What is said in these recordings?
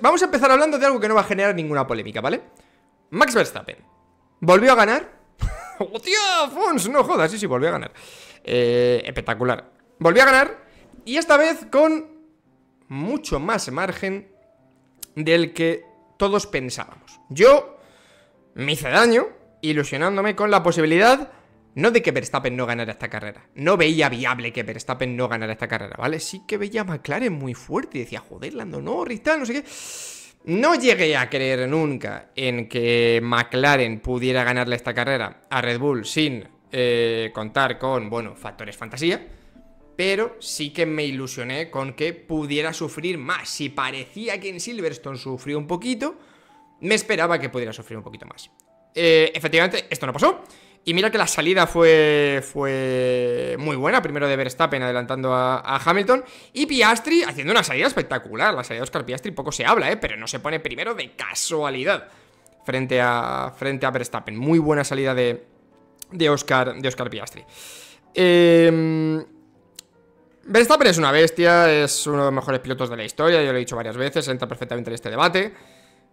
vamos a empezar hablando de algo que no va a generar ninguna polémica, ¿vale? Max Verstappen. ¿Volvió a ganar? ¡Hostia, Fons! No jodas, sí, sí, volvió a ganar. Eh, espectacular. Volvió a ganar y esta vez con mucho más margen del que todos pensábamos. Yo me hice daño ilusionándome con la posibilidad no de que Verstappen no ganara esta carrera. No veía viable que Verstappen no ganara esta carrera, ¿vale? Sí que veía a McLaren muy fuerte y decía, joder, Lando Norris, tal, no sé qué. No llegué a creer nunca en que McLaren pudiera ganarle esta carrera a Red Bull sin eh, contar con, bueno, factores fantasía. Pero sí que me ilusioné con que pudiera sufrir más. Si parecía que en Silverstone sufrió un poquito, me esperaba que pudiera sufrir un poquito más. Eh, efectivamente, esto no pasó. Y mira que la salida fue, fue muy buena, primero de Verstappen adelantando a, Hamilton y Piastri haciendo una salida espectacular. La salida de Oscar Piastri poco se habla, ¿eh? pero no se pone primero de casualidad frente a, frente a Verstappen. Muy buena salida de, Oscar, de Oscar Piastri. Em, Verstappen es una bestia, es uno de los mejores pilotos de la historia, yo lo he dicho varias veces, entra perfectamente en este debate,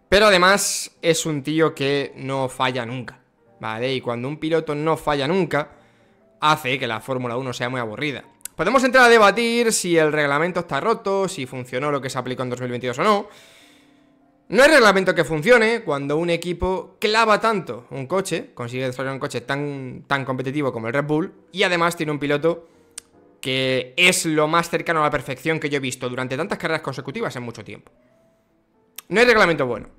pero además es un tío que no falla nunca. ¿vale? Y cuando un piloto no falla nunca, hace que la Fórmula 1 sea muy aburrida. Podemos entrar a debatir si el reglamento está roto, si funcionó lo que se aplicó en 2022 o no. No hay reglamento que funcione cuando un equipo clava tanto un coche, consigue desarrollar un coche tan, tan competitivo como el Red Bull, y además tiene un piloto que es lo más cercano a la perfección que yo he visto durante tantas carreras consecutivas en mucho tiempo. No hay reglamento bueno.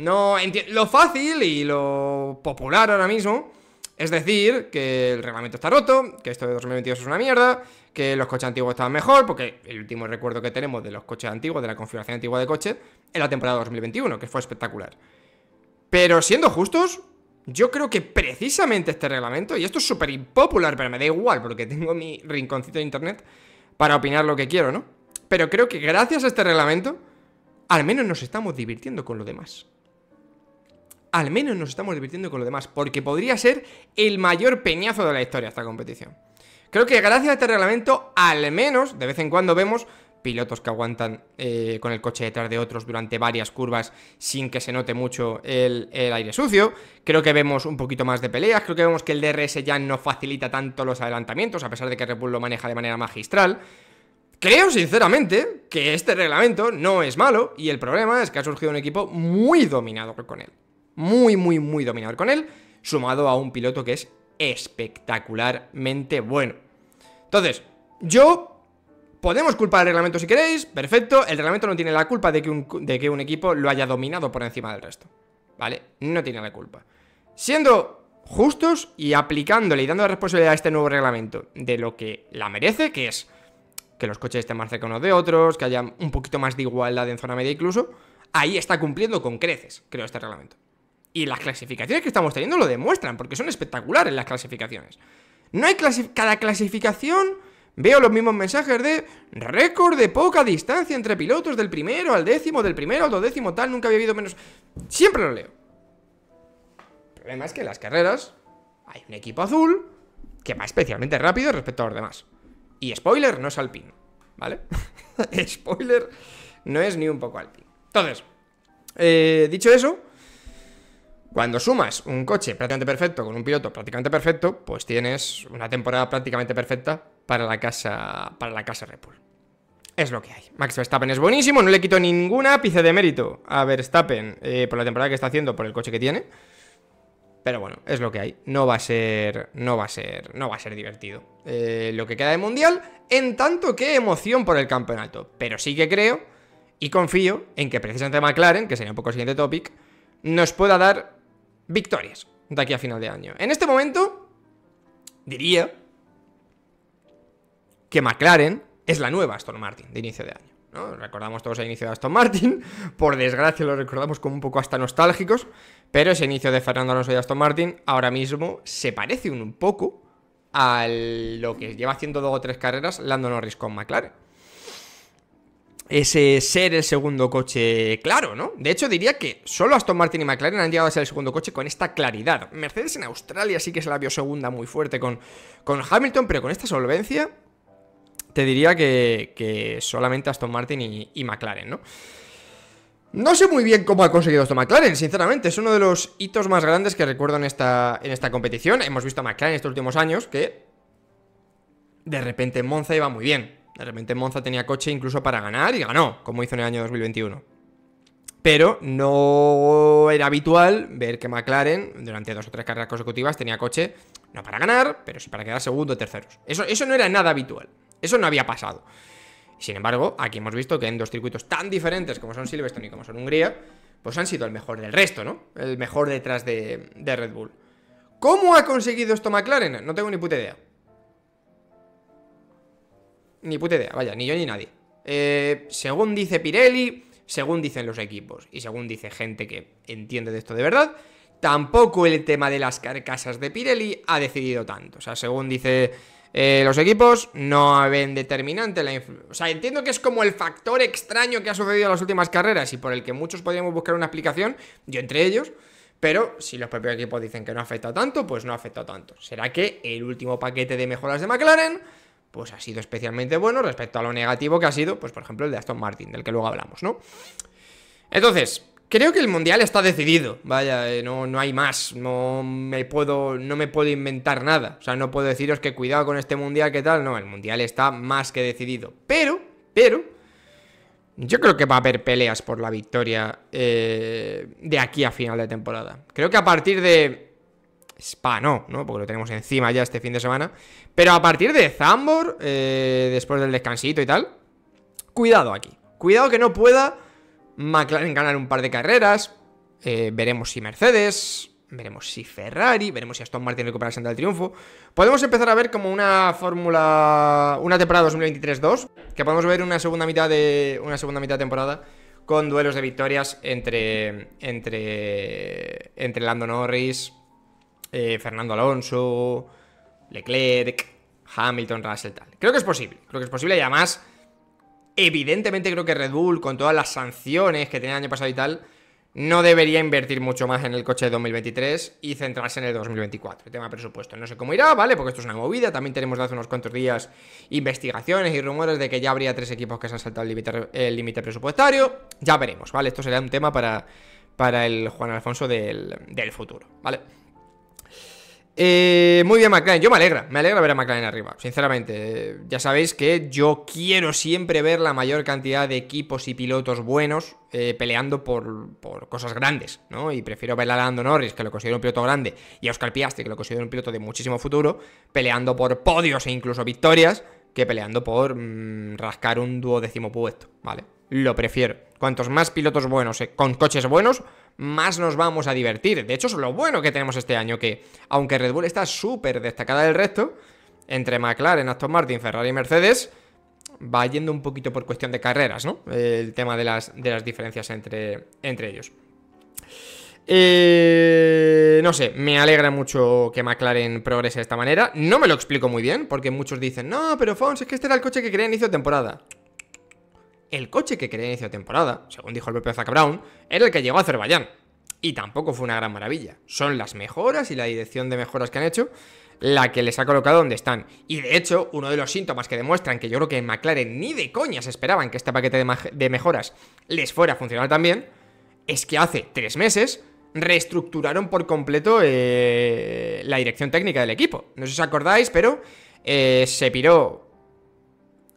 No, lo fácil y lo popular ahora mismo es decir que el reglamento está roto, que esto de 2022 es una mierda, que los coches antiguos estaban mejor, porque el último recuerdo que tenemos de los coches antiguos, de la configuración antigua de coches, es la temporada 2021, que fue espectacular. Pero siendo justos, yo creo que precisamente este reglamento, y esto es súper impopular, pero me da igual, porque tengo mi rinconcito de internet para opinar lo que quiero, ¿no? Pero creo que gracias a este reglamento, al menos nos estamos divirtiendo con lo demás al menos nos estamos divirtiendo con lo demás, porque podría ser el mayor peñazo de la historia esta competición. Creo que gracias a este reglamento, al menos de vez en cuando vemos pilotos que aguantan eh, con el coche detrás de otros durante varias curvas sin que se note mucho el, el, aire sucio. Creo que vemos un poquito más de peleas, creo que vemos que el DRS ya no facilita tanto los adelantamientos, a pesar de que Red Bull lo maneja de manera magistral. Creo sinceramente que este reglamento no es malo y el problema es que ha surgido un equipo muy dominado con él muy, muy, muy dominador con él, sumado a un piloto que es espectacularmente bueno. Entonces, yo... Podemos culpar al reglamento si queréis, perfecto, el reglamento no tiene la culpa de que un, de que un equipo lo haya dominado por encima del resto, ¿vale? No tiene la culpa. Siendo justos y aplicándole y dando la responsabilidad a este nuevo reglamento de lo que la merece, que es que los coches estén más cerca unos de otros, que haya un poquito más de igualdad en zona media incluso, ahí está cumpliendo con creces, creo, este reglamento. Y las clasificaciones que estamos teniendo lo demuestran, porque son espectaculares las clasificaciones. No hay cada clasificación veo los mismos mensajes de récord de poca distancia entre pilotos del primero al décimo, del primero al dodécimo, tal, nunca había habido menos. Siempre lo leo. El problema es que en las carreras hay un equipo azul que va especialmente rápido respecto a los demás. Y spoiler, no es alpino, ¿vale? spoiler, no es ni un poco alpino. Entonces, eh, dicho eso, cuando sumas un coche prácticamente perfecto con un piloto prácticamente perfecto, pues tienes una temporada prácticamente perfecta para la casa, para la casa Red Bull. Es lo que hay. Max Verstappen es buenísimo, no le quito ningún ápice de mérito a Verstappen eh, por la temporada que está haciendo, por el coche que tiene. Pero bueno, es lo que hay. No va a ser, no va a ser, no va a ser divertido. Eh, lo que queda de mundial, en tanto que emoción por el campeonato. Pero sí que creo y confío en que precisamente McLaren, que sería un poco el siguiente topic, nos pueda dar victorias de aquí a final de año. En este momento, diría que McLaren es la nueva Aston Martin de inicio de año. Recordamos todos el inicio de Aston Martin, por desgracia lo recordamos como un poco hasta nostálgicos, pero ese inicio de Fernando Alonso y Aston Martin ahora mismo se parece un poco a lo que lleva haciendo dos o tres carreras Lando Norris con McLaren ese ser el segundo coche claro, ¿no? De hecho, diría que solo Aston Martin y McLaren han llegado a ser el segundo coche con esta claridad. Mercedes en Australia sí que se la vio segunda muy fuerte con, con Hamilton, pero con esta solvencia te diría que, solamente Aston Martin y, McLaren, ¿no? No sé muy bien cómo ha conseguido esto McLaren, sinceramente. Es uno de los hitos más grandes que recuerdo en esta, en esta competición. Hemos visto a McLaren estos últimos años que de repente en Monza iba muy bien de repente Monza tenía coche incluso para ganar y ganó, como hizo en el año 2021. Pero no era habitual ver que McLaren durante dos o tres carreras consecutivas tenía coche, no para ganar, pero sí para quedar segundo o terceros. Eso, eso no era nada habitual. Eso no había pasado. Sin embargo, aquí hemos visto que en dos circuitos tan diferentes como son Silverstone y como son Hungría, pues han sido el mejor del resto, ¿no? El mejor detrás de, de Red Bull. ¿Cómo ha conseguido esto McLaren? No tengo ni puta idea. Ni puta idea, vaya, ni yo ni nadie. Eh, según dice Pirelli, según dicen los equipos y según dice gente que entiende de esto de verdad, tampoco el tema de las carcasas de Pirelli ha decidido tanto. O sea, según dice eh, los equipos, no ven determinante la O sea, entiendo que es como el factor extraño que ha sucedido en las últimas carreras y por el que muchos podríamos buscar una explicación, yo entre ellos. Pero si los propios equipos dicen que no ha afectado tanto, pues no ha afectado tanto. ¿Será que el último paquete de mejoras de McLaren pues ha sido especialmente bueno respecto a lo negativo que ha sido, pues por ejemplo el de Aston Martin, del que luego hablamos, ¿no? Entonces, creo que el Mundial está decidido, vaya, eh, no, hay más, no me, puedo, no me puedo inventar nada, o sea, no puedo deciros que cuidado con este Mundial, ¿qué tal? No, el Mundial está más que decidido, pero, pero, yo creo que va a haber peleas por la victoria eh, de aquí a final de temporada. Creo que a partir de Spa no, ¿no? Porque lo tenemos encima ya este fin de semana. Pero a partir de Zambor, eh, después del descansito y tal, cuidado aquí. Cuidado que no pueda McLaren ganar un par de carreras. Eh, veremos si Mercedes, veremos si Ferrari, veremos si Aston Martin recupera el del triunfo. Podemos empezar a ver como una fórmula, una temporada 2023-2, que podemos ver una segunda mitad de una segunda mitad de temporada con duelos de victorias entre entre entre Lando Norris, eh, Fernando Alonso, Leclerc, Hamilton, Russell, tal. Creo que es posible, creo que es posible y además, evidentemente creo que Red Bull, con todas las sanciones que tenía el año pasado y tal, no debería invertir mucho más en el coche de 2023 y centrarse en el 2024. El tema presupuesto no sé cómo irá, ¿vale? Porque esto es una movida. También tenemos de hace unos cuantos días investigaciones y rumores de que ya habría tres equipos que se han saltado el límite presupuestario. Ya veremos, ¿vale? Esto será un tema para, para el Juan Alfonso del, del futuro, ¿vale? Eh, muy bien, McLaren. Yo me alegra, me alegra ver a McLaren arriba, sinceramente. Ya sabéis que yo quiero siempre ver la mayor cantidad de equipos y pilotos buenos eh, peleando por, cosas grandes, ¿no? Y prefiero ver a Lando Norris, que lo considero un piloto grande, y a Oscar Piastri, que lo considero un piloto de muchísimo futuro, peleando por podios e incluso victorias, que peleando por mm, rascar un duodécimo puesto, ¿vale? Lo prefiero. Cuantos más pilotos buenos eh, con coches buenos, más nos vamos a divertir. De hecho, es lo bueno que tenemos este año, que aunque Red Bull está súper destacada del resto, entre McLaren, Aston Martin, Ferrari y Mercedes, va yendo un poquito por cuestión de carreras, ¿no? El tema de las, de las diferencias entre, entre ellos. Eh, no sé, me alegra mucho que McLaren progrese de esta manera. No me lo explico muy bien, porque muchos dicen, no, pero Fons, es que este era el coche que quería inicio de temporada el coche que quería inicio temporada, según dijo el propio Zac Brown, era el que llegó a Azerbaiyán. Y tampoco fue una gran maravilla. Son las mejoras y la dirección de mejoras que han hecho la que les ha colocado donde están. Y de hecho, uno de los síntomas que demuestran que yo creo que en McLaren ni de coñas esperaban que este paquete de, mejoras les fuera a funcionar también, es que hace tres meses reestructuraron por completo eh, la dirección técnica del equipo. No sé si os acordáis, pero eh, se piró...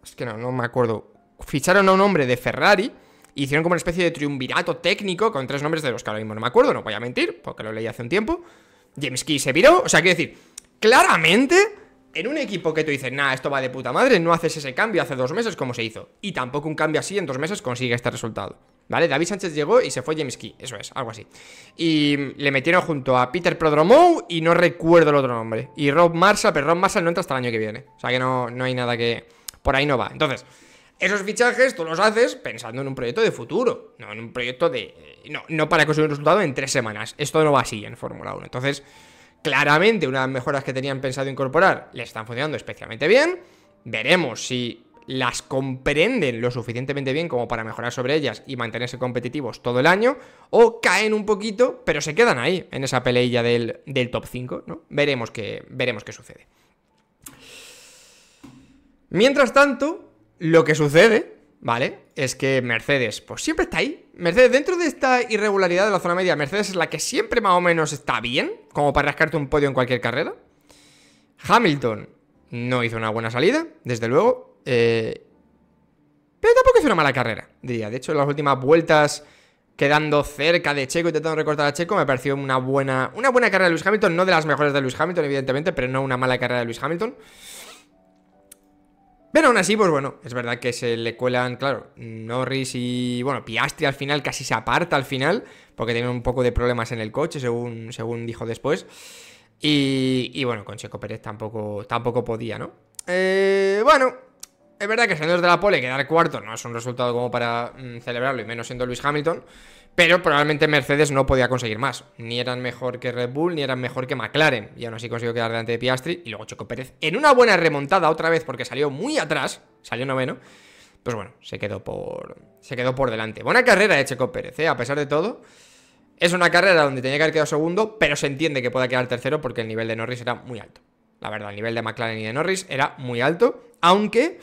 Es que no, no me acuerdo ficharon a un hombre de Ferrari, hicieron como una especie de triunvirato técnico con tres nombres de los que ahora mismo no me acuerdo, no voy a mentir, porque lo leí hace un tiempo. James Key se viró, o sea, quiero decir, claramente, en un equipo que tú dices, nah, esto va de puta madre, no haces ese cambio hace dos meses como se hizo, y tampoco un cambio así en dos meses consigue este resultado. ¿Vale? David Sánchez llegó y se fue James Key, eso es, algo así. Y le metieron junto a Peter Prodromou y no recuerdo el otro nombre. Y Rob Marshall, pero Rob Marshall no entra hasta el año que viene. O sea que no, no hay nada que... Por ahí no va. Entonces, esos fichajes tú los haces pensando en un proyecto de futuro, no en un proyecto de... Eh, no, no para conseguir un resultado en tres semanas. Esto no va así en Fórmula 1. Entonces, claramente, unas mejoras que tenían pensado incorporar le están funcionando especialmente bien. Veremos si las comprenden lo suficientemente bien como para mejorar sobre ellas y mantenerse competitivos todo el año, o caen un poquito, pero se quedan ahí, en esa peleilla del, top 5, ¿no? Veremos veremos qué sucede. Mientras tanto, lo que sucede, ¿vale? Es que Mercedes, pues siempre está ahí. Mercedes, dentro de esta irregularidad de la zona media, Mercedes es la que siempre más o menos está bien, como para rascarte un podio en cualquier carrera. Hamilton no hizo una buena salida, desde luego. Eh, pero tampoco hizo una mala carrera, diría. De hecho, en las últimas vueltas, quedando cerca de Checo, y intentando recortar a Checo, me pareció una buena, una buena carrera de Lewis Hamilton. No de las mejores de Lewis Hamilton, evidentemente, pero no una mala carrera de Lewis Hamilton. Pero aún así, pues bueno, es verdad que se le cuelan, claro, Norris y, bueno, Piastri al final casi se aparta al final, porque tiene un poco de problemas en el coche, según, según dijo después. Y, bueno, con Checo Pérez tampoco, tampoco podía, ¿no? Eh, bueno, es verdad que siendo de la pole, quedar cuarto no es un resultado como para mm, celebrarlo, y menos siendo Luis Hamilton. Pero probablemente Mercedes no podía conseguir más. Ni eran mejor que Red Bull, ni eran mejor que McLaren. Y aún así consiguió quedar delante de Piastri. Y luego Checo Pérez, en una buena remontada otra vez, porque salió muy atrás, salió noveno. Pues bueno, se quedó por, se quedó por delante. Buena carrera de Checo Pérez, ¿eh? a pesar de todo. Es una carrera donde tenía que haber quedado segundo, pero se entiende que pueda quedar tercero porque el nivel de Norris era muy alto. La verdad, el nivel de McLaren y de Norris era muy alto, aunque,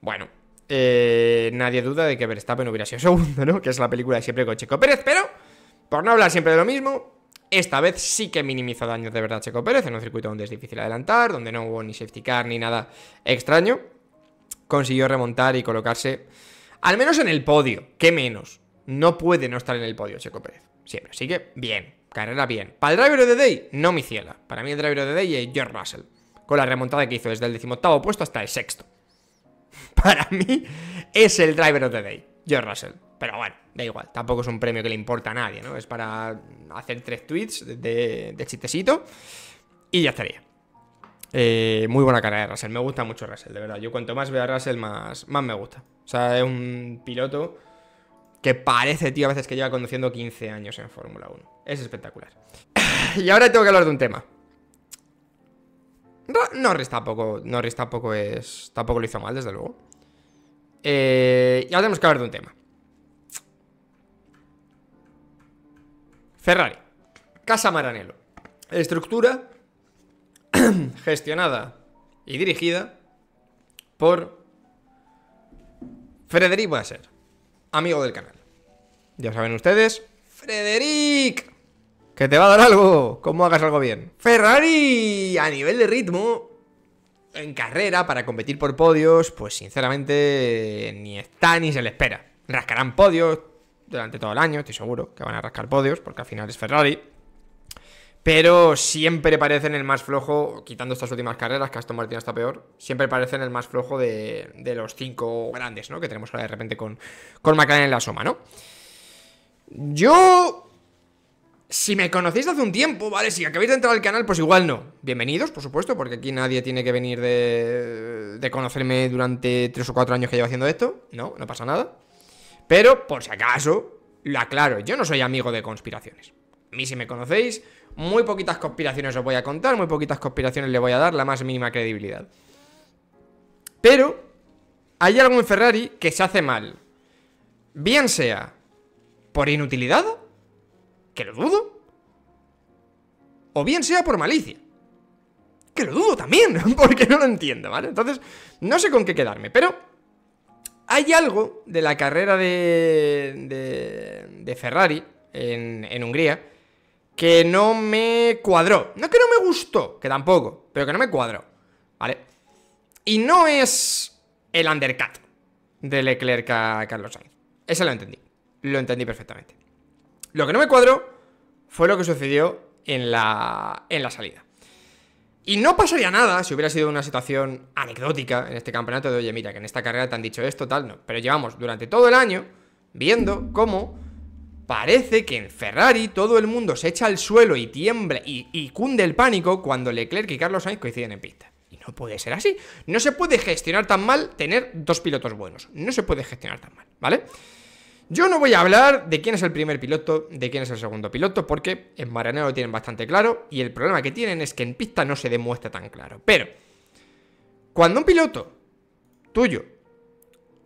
bueno, eh, nadie duda de que Verstappen hubiera sido segundo, ¿no? Que es la película de siempre con Checo Pérez, pero, por no hablar siempre de lo mismo, esta vez sí que minimizó daños de verdad Checo Pérez en un circuito donde es difícil adelantar, donde no hubo ni safety car ni nada extraño. Consiguió remontar y colocarse al menos en el podio, qué menos. No puede no estar en el podio Checo Pérez, siempre. Así que, bien, carrera bien. Para el driver de Day, no mi ciela. Para mí el driver de Day es George Russell, con la remontada que hizo desde el decimoctavo puesto hasta el sexto. para mí, es el driver of the day, George Russell. Pero bueno, da igual, tampoco es un premio que le importa a nadie, ¿no? Es para hacer tres tweets de, de y ya estaría. Eh, muy buena cara de Russell, me gusta mucho Russell, de verdad. Yo cuanto más veo a Russell, más, más me gusta. O sea, es un piloto que parece, tío, a veces que lleva conduciendo 15 años en Fórmula 1. Es espectacular. y ahora tengo que hablar de un tema. Norris tampoco, tampoco es, tampoco lo hizo mal, desde luego. Eh, y ahora tenemos que hablar de un tema. Ferrari. Casa Maranello. Estructura gestionada y dirigida por Frederic Basser, amigo del canal. Ya saben ustedes, Frederic que te va a dar algo, cómo hagas algo bien. Ferrari, a nivel de ritmo, en carrera, para competir por podios, pues sinceramente ni está ni se le espera. Rascarán podios durante todo el año, estoy seguro que van a rascar podios, porque al final es Ferrari. Pero siempre parecen el más flojo, quitando estas últimas carreras, que Aston Martin está peor, siempre parecen el más flojo de, los cinco grandes, ¿no? Que tenemos ahora de repente con, con McLaren en la soma, ¿no? Yo si me conocéis hace un tiempo, ¿vale? Si acabáis de entrar al canal, pues igual no. Bienvenidos, por supuesto, porque aquí nadie tiene que venir de, de conocerme durante tres o cuatro años que llevo haciendo esto. No, no pasa nada. Pero, por si acaso, lo aclaro, yo no soy amigo de conspiraciones. A mí si me conocéis, muy poquitas conspiraciones os voy a contar, muy poquitas conspiraciones le voy a dar la más mínima credibilidad. Pero, hay algo en Ferrari que se hace mal. Bien sea por inutilidad que lo dudo, o bien sea por malicia, que lo dudo también, porque no lo entiendo, ¿vale? Entonces, no sé con qué quedarme, pero hay algo de la carrera de, de, Ferrari en, en Hungría que no me cuadró. No que no me gustó, que tampoco, pero que no me cuadró, ¿vale? Y no es el undercut de Leclerc a Carlos Sainz. Eso lo entendí, lo entendí perfectamente. Lo que no me cuadró fue lo que sucedió en la, en la salida. Y no pasaría nada si hubiera sido una situación anecdótica en este campeonato de, oye, mira, que en esta carrera te han dicho esto, tal, no. Pero llevamos durante todo el año viendo cómo parece que en Ferrari todo el mundo se echa al suelo y tiembla y, y cunde el pánico cuando Leclerc y Carlos Sainz coinciden en pista. Y no puede ser así. No se puede gestionar tan mal tener dos pilotos buenos. No se puede gestionar tan mal, ¿vale? Yo no voy a hablar de quién es el primer piloto, de quién es el segundo piloto, porque en Maranello lo tienen bastante claro y el problema que tienen es que en pista no se demuestra tan claro. Pero, cuando un piloto tuyo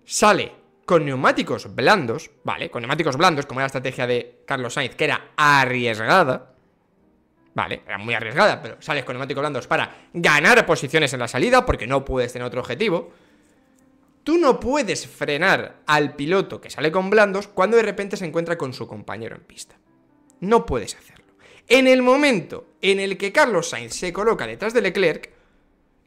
sale con neumáticos blandos, ¿vale? Con neumáticos blandos, como era la estrategia de Carlos Sainz, que era arriesgada, ¿vale? Era muy arriesgada, pero sales con neumáticos blandos para ganar posiciones en la salida, porque no puedes tener otro objetivo Tú no puedes frenar al piloto que sale con blandos cuando de repente se encuentra con su compañero en pista. No puedes hacerlo. En el momento en el que Carlos Sainz se coloca detrás de Leclerc,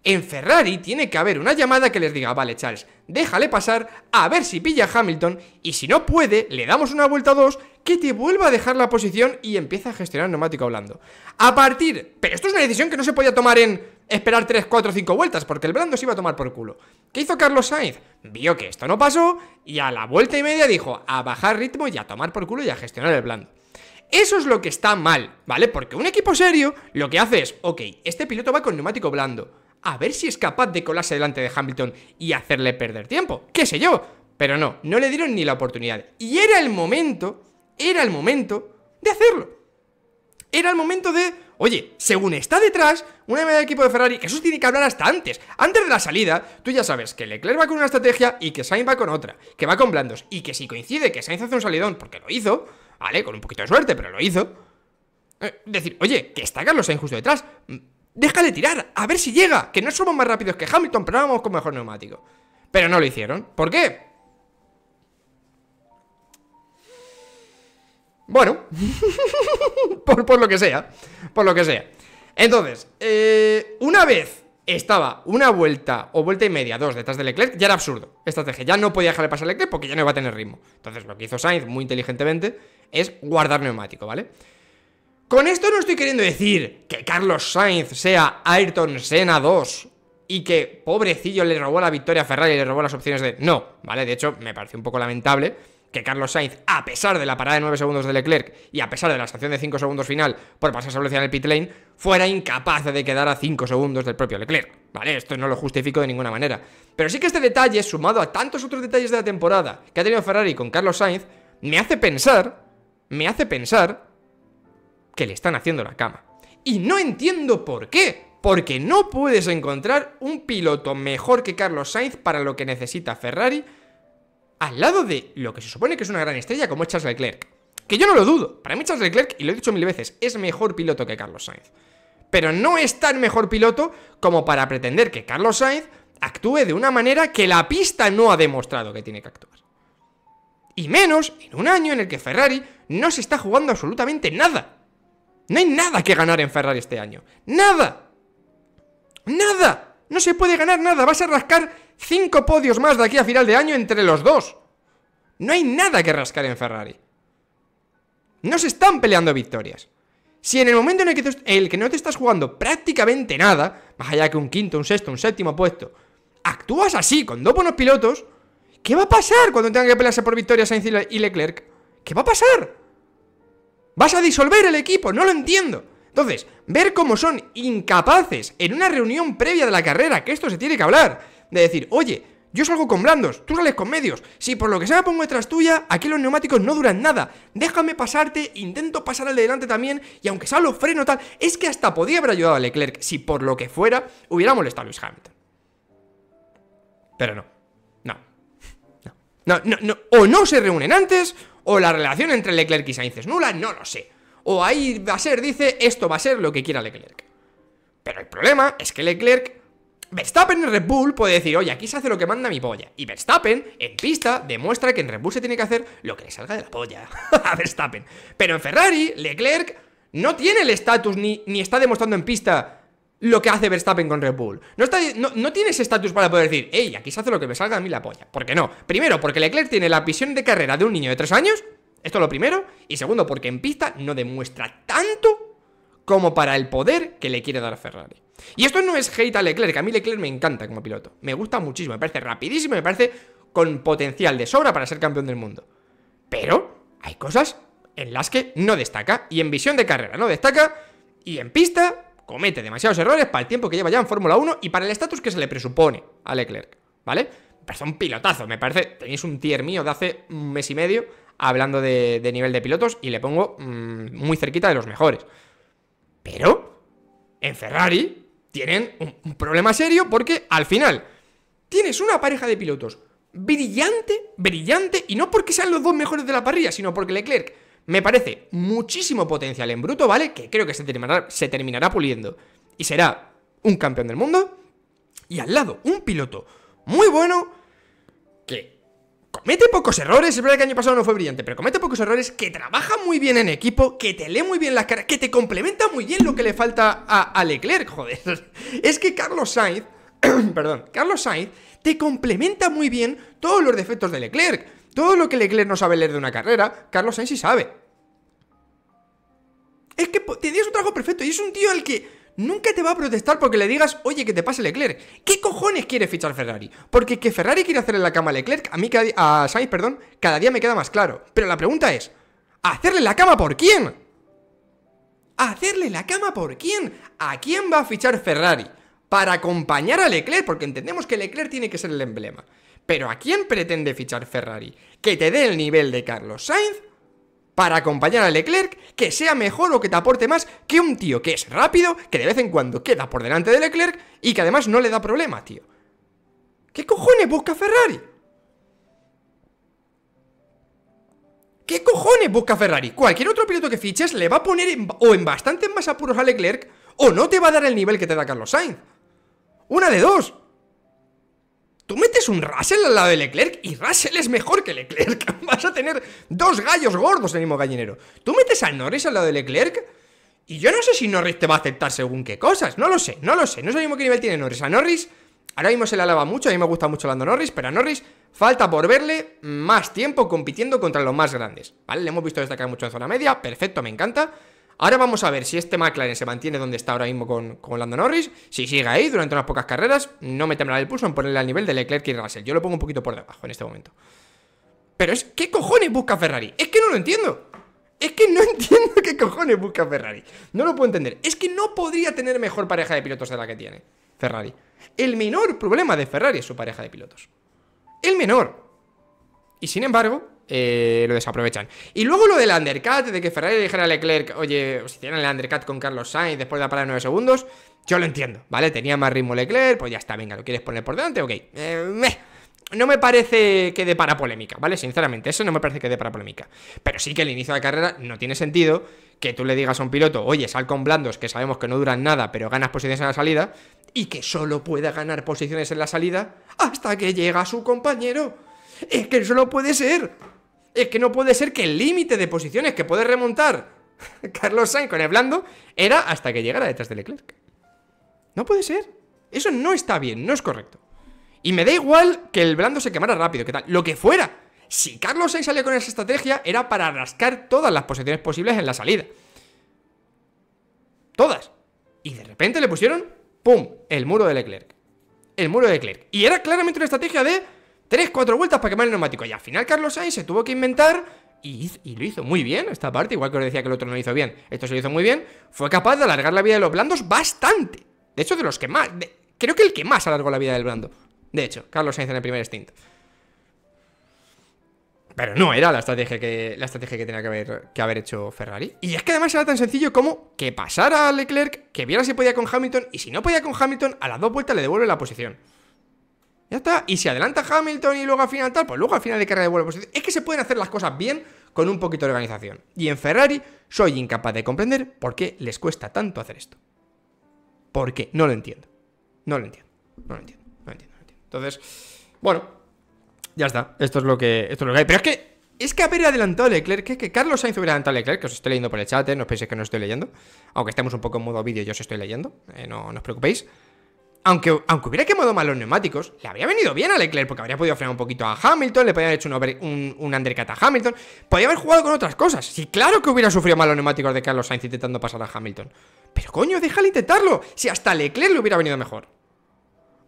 en Ferrari tiene que haber una llamada que les diga, vale Charles, déjale pasar a ver si pilla Hamilton y si no puede, le damos una vuelta o dos que te vuelva a dejar la posición y empieza a gestionar el neumático blando. A partir, pero esto es una decisión que no se podía tomar en esperar 3, 4, 5 vueltas, porque el blando se iba a tomar por culo. ¿Qué hizo Carlos Sainz? Vio que esto no pasó y a la vuelta y media dijo a bajar ritmo y a tomar por culo y a gestionar el blando Eso es lo que está mal, ¿vale? Porque un equipo serio lo que hace es, ok, este piloto va con neumático blando, a ver si es capaz de colarse delante de Hamilton y hacerle perder tiempo, qué sé yo. Pero no, no le dieron ni la oportunidad. Y era el momento, era el momento de hacerlo. Era el momento de Oye, según está detrás, una medida equipo de Ferrari, que eso tiene que hablar hasta antes. Antes de la salida, tú ya sabes que Leclerc va con una estrategia y que Sainz va con otra, que va con blandos, y que si coincide que Sainz hace un salidón, porque lo hizo, ¿vale? Con un poquito de suerte, pero lo hizo. Eh, decir, oye, que está Carlos Sainz justo detrás. Mm, déjale tirar, a ver si llega, que no somos más rápidos que Hamilton, pero vamos con mejor neumático. Pero no lo hicieron. ¿Por qué? Bueno, por, lo que sea, por lo que sea. Entonces, eh, una vez estaba una vuelta o vuelta y media, dos detrás del Leclerc, ya era absurdo. Estrategia, ya no podía dejarle pasar el Leclerc porque ya no iba a tener ritmo. Entonces, lo que hizo Sainz muy inteligentemente es guardar neumático, ¿vale? Con esto no estoy queriendo decir que Carlos Sainz sea Ayrton Senna 2 y que pobrecillo le robó la victoria a Ferrari y le robó las opciones de... No, ¿vale? De hecho, me pareció un poco lamentable que Carlos Sainz, a pesar de la parada de 9 segundos de Leclerc y a pesar de la estación de 5 segundos final por pasar a velocidad en el pit lane, fuera incapaz de quedar a 5 segundos del propio Leclerc. Vale, esto no lo justifico de ninguna manera. Pero sí que este detalle, sumado a tantos otros detalles de la temporada que ha tenido Ferrari con Carlos Sainz, me hace pensar, me hace pensar que le están haciendo la cama. Y no entiendo por qué. Porque no puedes encontrar un piloto mejor que Carlos Sainz para lo que necesita Ferrari al lado de lo que se supone que es una gran estrella como es Charles Leclerc. Que yo no lo dudo. Para mí Charles Leclerc, y lo he dicho mil veces, es mejor piloto que Carlos Sainz. Pero no es tan mejor piloto como para pretender que Carlos Sainz actúe de una manera que la pista no ha demostrado que tiene que actuar. Y menos en un año en el que Ferrari no se está jugando absolutamente nada. No hay nada que ganar en Ferrari este año. Nada. Nada. No se puede ganar nada. Vas a rascar cinco podios más de aquí a final de año entre los dos. No hay nada que rascar en Ferrari. No se están peleando victorias. Si en el momento en el que, el que no te estás jugando prácticamente nada, más allá que un quinto, un sexto, un séptimo puesto, actúas así, con dos buenos pilotos, ¿qué va a pasar cuando tengan que pelearse por victorias Sainz y Leclerc? ¿Qué va a pasar? ¿Vas a disolver el equipo? No lo entiendo. Entonces, ver cómo son incapaces en una reunión previa de la carrera, que esto se tiene que hablar, de decir, oye, yo salgo con blandos, tú sales con medios. Si por lo que sea me pongo detrás tuya, aquí los neumáticos no duran nada. Déjame pasarte, intento pasar al de delante también, y aunque salgo freno tal, es que hasta podía haber ayudado a Leclerc si por lo que fuera hubiera molestado a Luis Hamilton. Pero no. No. No, no, no. O no se reúnen antes, o la relación entre Leclerc y Sainz es nula, no lo sé o ahí va a ser, dice esto va a ser lo que quiera Leclerc. Pero el problema es que Leclerc, Verstappen en Red Bull puede decir, oye, aquí se hace lo que manda mi polla. Y Verstappen, en pista, demuestra que en Red Bull se tiene que hacer lo que le salga de la polla a Verstappen. Pero en Ferrari, Leclerc no tiene el estatus ni, ni está demostrando en pista lo que hace Verstappen con Red Bull. No, está, no, tiene ese estatus para poder decir, Ey, aquí se hace lo que me salga a mí la polla. ¿Por qué no? Primero, porque Leclerc tiene la visión de carrera de un niño de 3 años esto es lo primero. Y segundo, porque en pista no demuestra tanto como para el poder que le quiere dar a Ferrari. Y esto no es hate a Leclerc, a mí Leclerc me encanta como piloto. Me gusta muchísimo, me parece rapidísimo, me parece con potencial de sobra para ser campeón del mundo. Pero hay cosas en las que no destaca. Y en visión de carrera no destaca. Y en pista comete demasiados errores para el tiempo que lleva ya en Fórmula 1 y para el estatus que se le presupone a Leclerc. ¿Vale? Me parece un pilotazo, me parece. Tenéis un tier mío de hace un mes y medio hablando de, nivel de pilotos y le pongo mm, muy cerquita de los mejores. Pero en Ferrari tienen un, problema serio porque al final tienes una pareja de pilotos brillante, brillante, y no porque sean los dos mejores de la parrilla, sino porque Leclerc me parece muchísimo potencial en bruto, ¿vale? Que creo que se se terminará puliendo y será un campeón del mundo. Y al lado, un piloto muy bueno que comete pocos errores. Es verdad que el año pasado no fue brillante, pero comete pocos errores. Que trabaja muy bien en equipo, que te lee muy bien las caras, que te complementa muy bien lo que le falta a, Leclerc, joder. Es que Carlos Sainz, perdón, Carlos Sainz te complementa muy bien todos los defectos de Leclerc. Todo lo que Leclerc no sabe leer de una carrera, Carlos Sainz sí sabe. Es que tenías un trabajo perfecto y es un tío al que nunca te va a protestar porque le digas, oye, que te pase Leclerc. ¿Qué cojones quiere fichar Ferrari? Porque que Ferrari quiere hacerle la cama a Leclerc, a mí, a Sainz, perdón, cada día me queda más claro. Pero la pregunta es, ¿hacerle la cama por quién? ¿Hacerle la cama por quién? ¿A quién va a fichar Ferrari? Para acompañar a Leclerc, porque entendemos que Leclerc tiene que ser el emblema. Pero ¿a quién pretende fichar Ferrari? ¿Que te dé el nivel de Carlos Sainz para acompañar a Leclerc que sea mejor o que te aporte más que un tío que es rápido, que de vez en cuando queda por delante de Leclerc y que además no le da problema, tío. ¿Qué cojones busca Ferrari? ¿Qué cojones busca Ferrari? Cualquier otro piloto que fiches le va a poner o en bastantes más apuros a Leclerc o no te va a dar el nivel que te da Carlos Sainz. Una de dos. Tú metes un Russell al lado de Leclerc y Russell es mejor que Leclerc. Vas a tener dos gallos gordos en el mismo gallinero. Tú metes a Norris al lado de Leclerc y yo no sé si Norris te va a aceptar según qué cosas. No lo sé, no lo sé. No sabemos qué nivel tiene Norris. A Norris ahora mismo se le alaba mucho. A mí me gusta mucho hablando Norris, pero a Norris falta por verle más tiempo compitiendo contra los más grandes. ¿Vale? Le hemos visto destacar mucho en zona media. Perfecto, me encanta. Ahora vamos a ver si este McLaren se mantiene donde está ahora mismo con, con Lando Norris. Si sigue ahí durante unas pocas carreras, no me temblará el pulso en ponerle al nivel de Leclerc y Russell. Yo lo pongo un poquito por debajo en este momento. Pero es, ¿qué cojones busca Ferrari? Es que no lo entiendo. Es que no entiendo qué cojones busca Ferrari. No lo puedo entender. Es que no podría tener mejor pareja de pilotos de la que tiene Ferrari. El menor problema de Ferrari es su pareja de pilotos. El menor. Y sin embargo, eh, lo desaprovechan. Y luego lo del undercut, de que Ferrari dijera a Leclerc, oye, si tienen el undercut con Carlos Sainz después de la parada de 9 segundos, yo lo entiendo, ¿vale? Tenía más ritmo Leclerc, pues ya está, venga, lo quieres poner por delante, ok. Eh, no me parece que dé para polémica, ¿vale? Sinceramente, eso no me parece que dé para polémica. Pero sí que el inicio de la carrera no tiene sentido que tú le digas a un piloto, oye, sal con blandos que sabemos que no duran nada, pero ganas posiciones en la salida, y que solo pueda ganar posiciones en la salida hasta que llega su compañero. Es que eso no puede ser es que no puede ser que el límite de posiciones que puede remontar Carlos Sainz con el blando era hasta que llegara detrás de Leclerc. No puede ser. Eso no está bien, no es correcto. Y me da igual que el blando se quemara rápido, que tal, lo que fuera. Si Carlos Sainz salía con esa estrategia, era para rascar todas las posiciones posibles en la salida. Todas. Y de repente le pusieron, ¡pum!, el muro de Leclerc. El muro de Leclerc. Y era claramente una estrategia de 3, cuatro vueltas para quemar el neumático. Y al final Carlos Sainz se tuvo que inventar y, lo hizo muy bien esta parte, igual que os decía que el otro no lo hizo bien. Esto se lo hizo muy bien. Fue capaz de alargar la vida de los blandos bastante. De hecho, de los que más... creo que el que más alargó la vida del blando. De hecho, Carlos Sainz en el primer stint. Pero no era la estrategia que, la estrategia que tenía que haber, que haber hecho Ferrari. Y es que además era tan sencillo como que pasara a Leclerc, que viera si podía con Hamilton, y si no podía con Hamilton, a las dos vueltas le devuelve la posición. Ya está. Y si adelanta Hamilton y luego al final tal, pues luego al final de carrera de vuelvo. Es que se pueden hacer las cosas bien con un poquito de organización. Y en Ferrari soy incapaz de comprender por qué les cuesta tanto hacer esto. Porque no lo entiendo. No lo entiendo. No lo entiendo. No lo entiendo. Entonces, bueno, ya está. Esto es lo que, esto lo que hay. Pero es que es que haber adelantado a Leclerc, que, que Carlos Sainz hubiera adelantado a Leclerc, que os estoy leyendo por el chat, ¿eh? no os penséis que no estoy leyendo, aunque estemos un poco en modo vídeo, yo os estoy leyendo, eh, no os preocupéis aunque, hubiera quemado mal los neumáticos, le habría venido bien a Leclerc porque habría podido frenar un poquito a Hamilton, le podría haber hecho un, undercut a Hamilton, podía haber jugado con otras cosas. Sí, claro que hubiera sufrido mal los neumáticos de Carlos Sainz intentando pasar a Hamilton. Pero coño, déjale intentarlo. Si hasta Leclerc le hubiera venido mejor.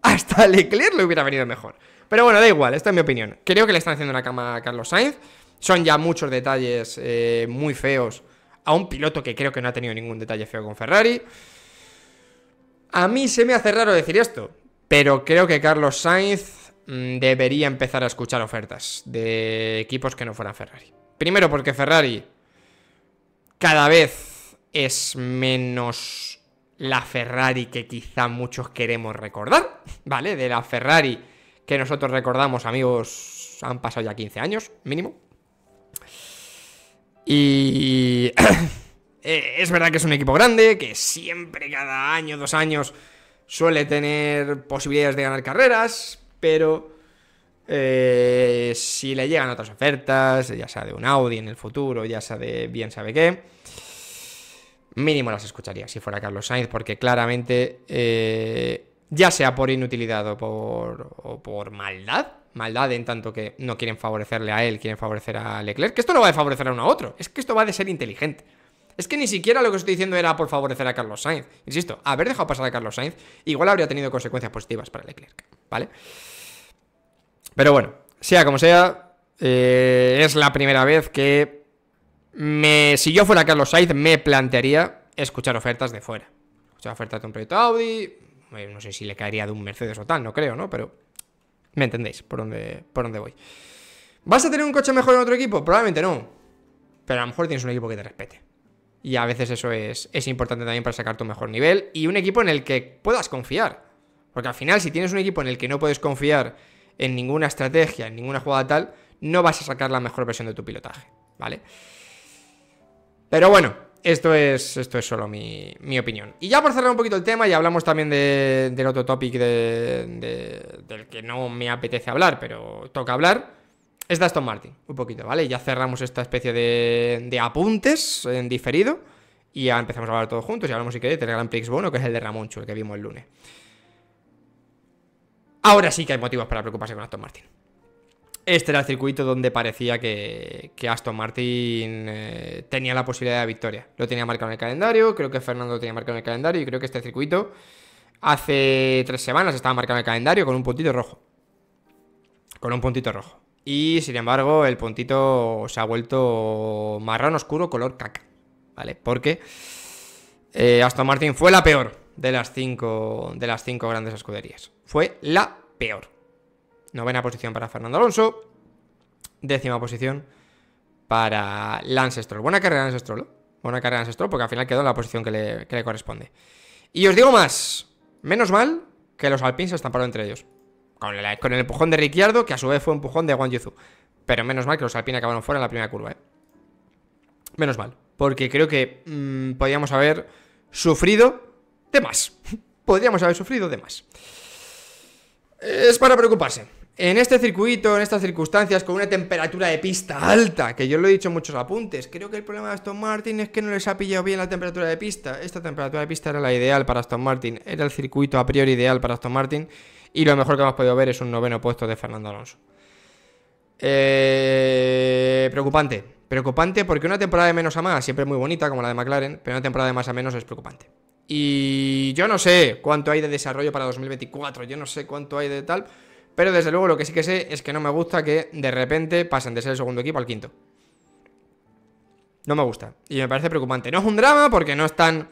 Hasta Leclerc le hubiera venido mejor. Pero bueno, da igual, esta es mi opinión. Creo que le están haciendo una cama a Carlos Sainz. Son ya muchos detalles eh, muy feos a un piloto que creo que no ha tenido ningún detalle feo con Ferrari. A mí se me hace raro decir esto, pero creo que Carlos Sainz mm, debería empezar a escuchar ofertas de equipos que no fueran Ferrari. Primero porque Ferrari cada vez es menos la Ferrari que quizá muchos queremos recordar, ¿vale? De la Ferrari que nosotros recordamos, amigos, han pasado ya 15 años, mínimo. Y... Eh, es verdad que es un equipo grande, que siempre, cada año, dos años, suele tener posibilidades de ganar carreras, pero eh, si le llegan otras ofertas, ya sea de un Audi en el futuro, ya sea de bien sabe qué, mínimo las escucharía si fuera Carlos Sainz, porque claramente, eh, ya sea por inutilidad o por, o por maldad, maldad en tanto que no quieren favorecerle a él, quieren favorecer a Leclerc, que esto no va a favorecer a uno a otro, es que esto va de ser inteligente. Es que ni siquiera lo que estoy diciendo era por favorecer a Carlos Sainz. Insisto, haber dejado pasar a Carlos Sainz igual habría tenido consecuencias positivas para Leclerc, ¿vale? Pero bueno, sea como sea, eh, es la primera vez que me, si yo fuera Carlos Sainz me plantearía escuchar ofertas de fuera. Escuchar ofertas de un proyecto Audi, eh, no sé si le caería de un Mercedes o tal, no creo, ¿no? Pero me entendéis por dónde, por dónde voy. ¿Vas a tener un coche mejor en otro equipo? Probablemente no. Pero a lo mejor tienes un equipo que te respete. Y a veces eso es, importante también para sacar tu mejor nivel. Y un equipo en el que puedas confiar. Porque al final, si tienes un equipo en el que no puedes confiar en ninguna estrategia, en ninguna jugada tal, no vas a sacar la mejor versión de tu pilotaje, ¿vale? Pero bueno, esto es, esto es solo mi, opinión. Y ya por cerrar un poquito el tema, y hablamos también de, del otro topic de, del que no me apetece hablar, pero toca hablar es de Aston Martin, un poquito, ¿vale? Ya cerramos esta especie de, apuntes en diferido y ya empezamos a hablar todos juntos y hablamos, si queréis, del Gran Prix Bono, que es el de Ramoncho, el que vimos el lunes. Ahora sí que hay motivos para preocuparse con Aston Martin. Este era el circuito donde parecía que, Aston Martin eh, tenía la posibilidad de victoria. Lo tenía marcado en el calendario, creo que Fernando lo tenía marcado en el calendario y creo que este circuito hace tres semanas estaba marcado en el calendario con un puntito rojo. Con un puntito rojo. Y sin embargo, el puntito se ha vuelto marrón oscuro, color caca. ¿Vale? Porque eh, Aston Martin fue la peor de las cinco, de las grandes escuderías. Fue la peor. Novena posición para Fernando Alonso. Décima posición para Lance Buena carrera Lance Stroll. Buena carrera ¿eh? Lance Stroll porque al final quedó en la posición que le, que le corresponde. Y os digo más. Menos mal que los alpines se estamparon entre ellos. Con, el empujón de Ricciardo, que a su vez fue un empujón de Wang Pero menos mal que los alpines acabaron fuera en la primera curva, ¿eh? Menos mal. Porque creo que mm, podríamos haber sufrido de más. podríamos haber sufrido de más. Es para preocuparse. En este circuito, en estas circunstancias, con una temperatura de pista alta, que yo lo he dicho en muchos apuntes, creo que el problema de Aston Martin es que no les ha pillado bien la temperatura de pista. Esta temperatura de pista era la ideal para Aston Martin, era el circuito a priori ideal para Aston Martin. Y lo mejor que hemos podido ver es un noveno puesto de Fernando Alonso. Eh, preocupante. Preocupante porque una temporada de menos a más, siempre muy bonita como la de McLaren, pero una temporada de más a menos es preocupante. Y yo no sé cuánto hay de desarrollo para 2024, yo no sé cuánto hay de tal, pero desde luego lo que sí que sé es que no me gusta que de repente pasen de ser el segundo equipo al quinto. No me gusta. Y me parece preocupante. No es un drama porque no están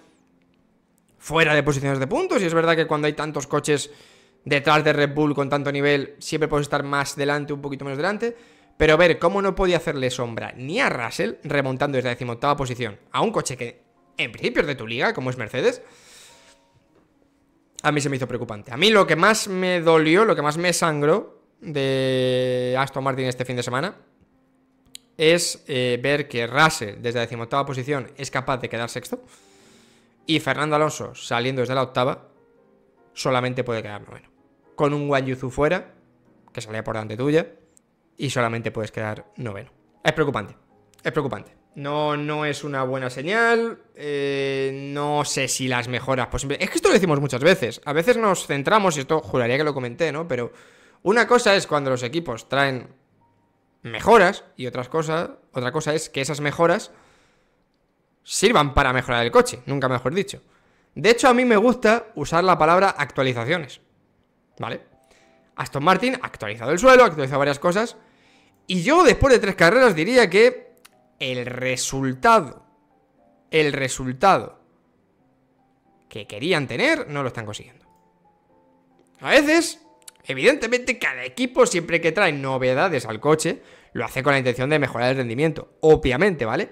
fuera de posiciones de puntos y es verdad que cuando hay tantos coches detrás de Red Bull con tanto nivel, siempre puedes estar más delante, un poquito menos delante. Pero ver cómo no podía hacerle sombra ni a Russell, remontando desde la decimoctava posición a un coche que en principio es de tu liga, como es Mercedes, a mí se me hizo preocupante. A mí lo que más me dolió, lo que más me sangró de Aston Martin este fin de semana es eh, ver que Russell desde la decimoctava posición es capaz de quedar sexto y Fernando Alonso saliendo desde la octava solamente puede quedar noveno con un Wayuzu fuera, que salía por delante tuya, y solamente puedes quedar noveno. Es preocupante, es preocupante. No, no es una buena señal. Eh, no sé si las mejoras posibles. Es que esto lo decimos muchas veces. A veces nos centramos, y esto juraría que lo comenté, ¿no? Pero una cosa es cuando los equipos traen mejoras, y otras cosas, otra cosa es que esas mejoras sirvan para mejorar el coche, nunca mejor dicho. De hecho, a mí me gusta usar la palabra actualizaciones. ¿vale? Aston Martin ha actualizado el suelo, ha actualizado varias cosas. Y yo después de tres carreras diría que el resultado, el resultado que querían tener, no lo están consiguiendo. A veces, evidentemente, cada equipo siempre que trae novedades al coche, lo hace con la intención de mejorar el rendimiento, obviamente, ¿vale?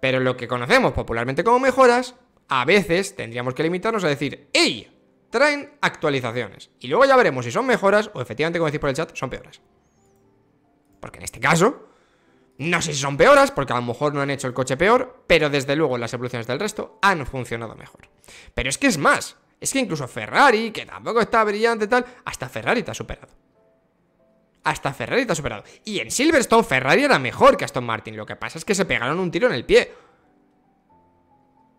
Pero lo que conocemos popularmente como mejoras, a veces tendríamos que limitarnos a decir, ¡Ey! traen actualizaciones. Y luego ya veremos si son mejoras o efectivamente, como decís por el chat, son peoras. Porque en este caso, no sé si son peoras, porque a lo mejor no han hecho el coche peor, pero desde luego las evoluciones del resto han funcionado mejor. Pero es que es más, es que incluso Ferrari, que tampoco está brillante y tal, hasta Ferrari te ha superado. Hasta Ferrari te ha superado. Y en Silverstone Ferrari era mejor que Aston Martin, lo que pasa es que se pegaron un tiro en el pie.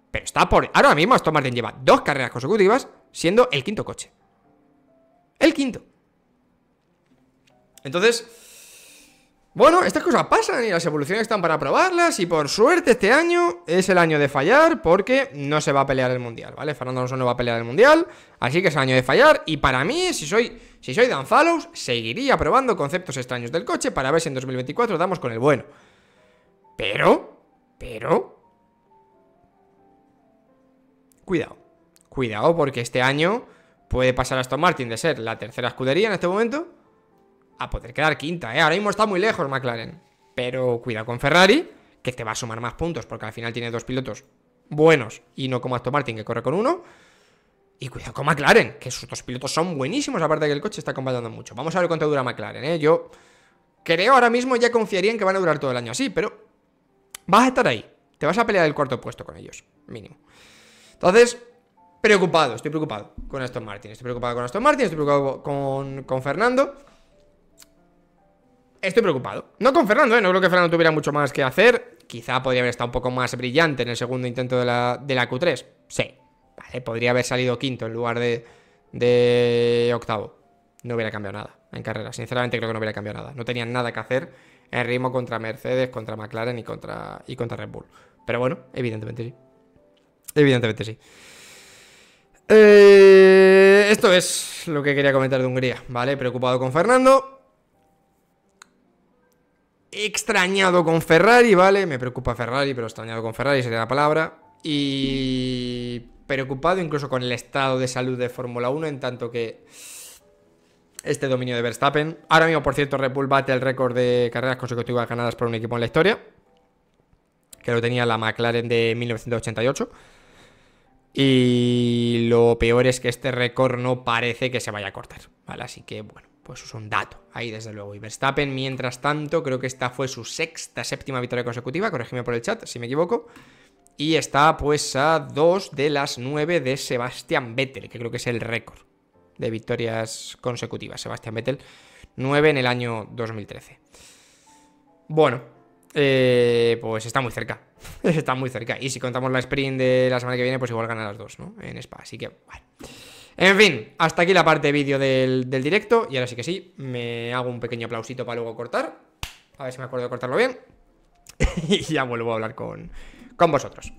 Pero está por... Ahora mismo Aston Martin lleva dos carreras consecutivas siendo el quinto coche. El quinto. Entonces, bueno, estas cosas pasan y las evoluciones están para probarlas y por suerte este año es el año de fallar porque no se va a pelear el Mundial, ¿vale? Fernando Alonso no va a pelear el Mundial, así que es el año de fallar y para mí, si soy, si soy Dan seguiría probando conceptos extraños del coche para ver si en 2024 damos con el bueno. Pero, pero... Cuidado cuidado porque este año puede pasar a Aston Martin de ser la tercera escudería en este momento a poder quedar quinta, ¿eh? Ahora mismo está muy lejos McLaren, pero cuidado con Ferrari, que te va a sumar más puntos porque al final tiene dos pilotos buenos y no como Aston Martin que corre con uno. Y cuidado con McLaren, que sus dos pilotos son buenísimos, aparte que el coche está acompañando mucho. Vamos a ver cuánto dura McLaren, ¿eh? Yo creo ahora mismo ya confiaría en que van a durar todo el año así, pero vas a estar ahí. Te vas a pelear el cuarto puesto con ellos, mínimo. Entonces, preocupado, estoy preocupado con Aston Martin. Estoy preocupado con Aston Martin, estoy preocupado con, Fernando. Estoy preocupado. No con Fernando, ¿eh? no creo que Fernando tuviera mucho más que hacer. Quizá podría haber estado un poco más brillante en el segundo intento de la, Q3. Sí, podría haber salido quinto en lugar de, de octavo. No hubiera cambiado nada en carrera. Sinceramente creo que no hubiera cambiado nada. No tenían nada que hacer en ritmo contra Mercedes, contra McLaren y contra, y contra Red Bull. Pero bueno, evidentemente sí. Evidentemente sí. Eh, esto es lo que quería comentar de Hungría, ¿vale? Preocupado con Fernando. Extrañado con Ferrari, ¿vale? Me preocupa Ferrari, pero extrañado con Ferrari sería la palabra. Y preocupado incluso con el estado de salud de Fórmula 1, en tanto que este dominio de Verstappen. Ahora mismo, por cierto, Red Bull bate el récord de carreras consecutivas ganadas por un equipo en la historia, que lo tenía la McLaren de 1988. Y lo peor es que este récord no parece que se vaya a cortar, ¿vale? Así que, bueno, pues es un dato ahí, desde luego. Y Verstappen, mientras tanto, creo que esta fue su sexta, séptima victoria consecutiva, corregime por el chat si me equivoco. Y está pues a dos de las nueve de Sebastián Vettel, que creo que es el récord de victorias consecutivas. Sebastian Vettel, nueve en el año 2013. Bueno, eh, pues está muy cerca está muy cerca. Y si contamos la sprint de la semana que viene, pues igual gana las dos, ¿no? En Spa. Así que, bueno. En fin, hasta aquí la parte vídeo del, del directo. Y ahora sí que sí, me hago un pequeño aplausito para luego cortar. A ver si me acuerdo de cortarlo bien. y ya vuelvo a hablar con, con vosotros.